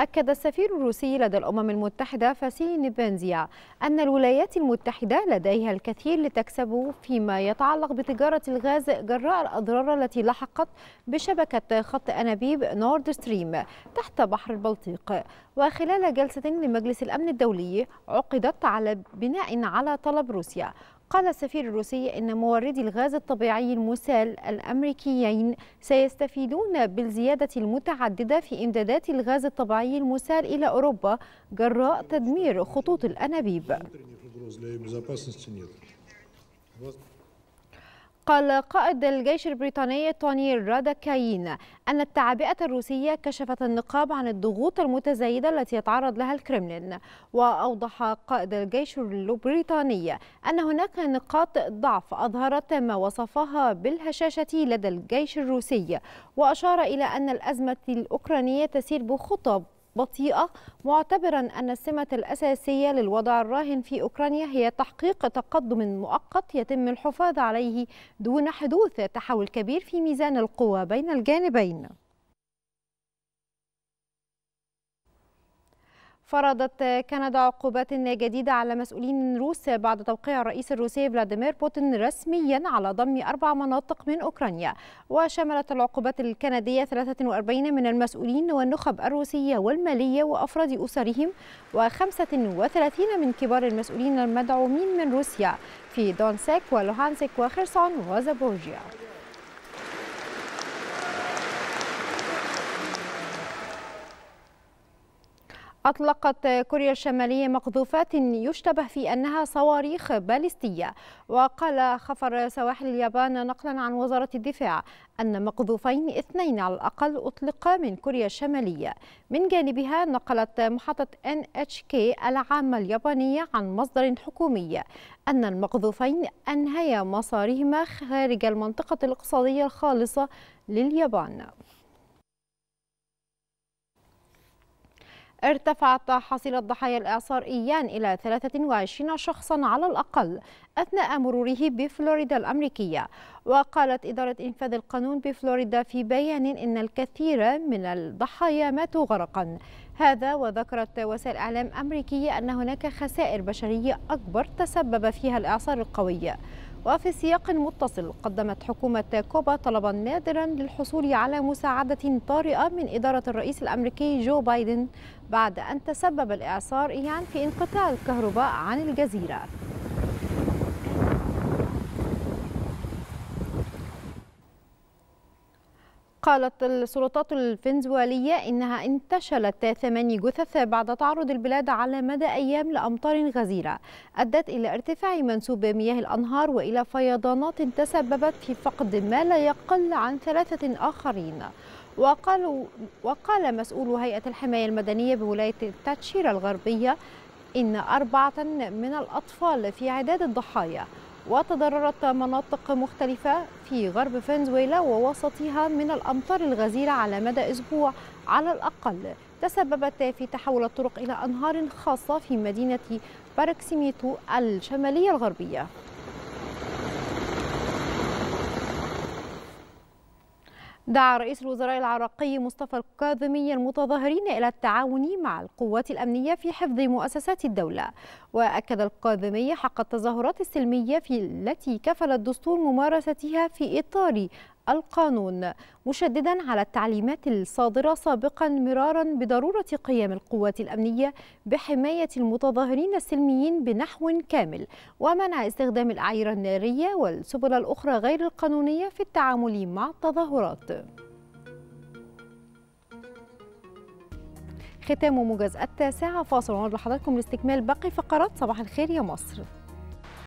أكد السفير الروسي لدى الأمم المتحدة فاسيلي نيبنزيا أن الولايات المتحدة لديها الكثير لتكسبه فيما يتعلق بتجارة الغاز جراء الأضرار التي لحقت بشبكة خط أنابيب نورد ستريم تحت بحر البلطيق وخلال جلسة لمجلس الأمن الدولي عقدت على بناء على طلب روسيا قال السفير الروسي أن موردي الغاز الطبيعي المسال الأمريكيين سيستفيدون بالزيادة المتعددة في إمدادات الغاز الطبيعي المسال إلى أوروبا جراء تدمير خطوط الأنابيب قال قائد الجيش البريطاني توني راداكاين أن التعبئة الروسية كشفت النقاب عن الضغوط المتزايدة التي يتعرض لها الكرملين وأوضح قائد الجيش البريطاني أن هناك نقاط ضعف أظهرت ما وصفها بالهشاشة لدى الجيش الروسي وأشار إلى أن الأزمة الأوكرانية تسير بخطى بطيئة معتبرا أن السمة الأساسية للوضع الراهن في أوكرانيا هي تحقيق تقدم مؤقت يتم الحفاظ عليه دون حدوث تحول كبير في ميزان القوى بين الجانبين فرضت كندا عقوبات جديدة على مسؤولين روس بعد توقيع الرئيس الروسي فلاديمير بوتين رسميا على ضم أربع مناطق من أوكرانيا وشملت العقوبات الكندية 43 من المسؤولين والنخب الروسية والمالية وأفراد أسرهم و35 من كبار المسؤولين المدعومين من روسيا في دونسك ولوهانسك وخرسون وزابوجيا أطلقت كوريا الشمالية مقذوفات يشتبه في أنها صواريخ باليستية وقال خفر سواحل اليابان نقلا عن وزارة الدفاع أن مقذوفين اثنين على الأقل أطلقا من كوريا الشمالية من جانبها نقلت محطة NHK العامة اليابانية عن مصدر حكومي أن المقذوفين أنهيا مسارهما خارج المنطقة الاقتصادية الخالصة لليابان ارتفعت حصيلة ضحايا الإعصار إيان إلى 23 شخصا على الأقل أثناء مروره بفلوريدا الأمريكية وقالت إدارة إنفاذ القانون بفلوريدا في بيان إن الكثير من الضحايا ماتوا غرقا هذا وذكرت وسائل إعلام أمريكية أن هناك خسائر بشرية أكبر تسبب فيها الإعصار القوي وفي سياق متصل قدمت حكومة كوبا طلبا نادرا للحصول على مساعدة طارئة من إدارة الرئيس الأمريكي جو بايدن بعد أن تسبب الإعصار إيان في انقطاع الكهرباء عن الجزيرة قالت السلطات الفنزويلية إنها انتشلت ثماني جثث بعد تعرض البلاد على مدى أيام لأمطار غزيرة أدت إلى ارتفاع منسوب مياه الأنهار وإلى فيضانات تسببت في فقد ما لا يقل عن ثلاثة آخرين وقالوا وقال مسؤول هيئة الحماية المدنية بولاية تاتشير الغربية إن أربعة من الأطفال في عداد الضحايا وتضررت مناطق مختلفة في غرب فنزويلا ووسطها من الأمطار الغزيرة على مدى أسبوع على الأقل تسببت في تحول الطرق إلى أنهار خاصة في مدينة باركسيميتو الشمالية الغربية دعا رئيس الوزراء العراقي مصطفى الكاظمي المتظاهرين إلى التعاون مع القوات الأمنية في حفظ مؤسسات الدولة وأكد الكاظمي حق التظاهرات السلمية في التي كفل الدستور ممارستها في إطار القانون مشددا على التعليمات الصادرة سابقا مرارا بضرورة قيام القوات الأمنية بحماية المتظاهرين السلميين بنحو كامل ومنع استخدام الأعير النارية والسبل الأخرى غير القانونية في التعامل مع التظاهرات ختام موجز التاسعة فاصل لحضراتكم لاستكمال باقي فقرات صباح الخير يا مصر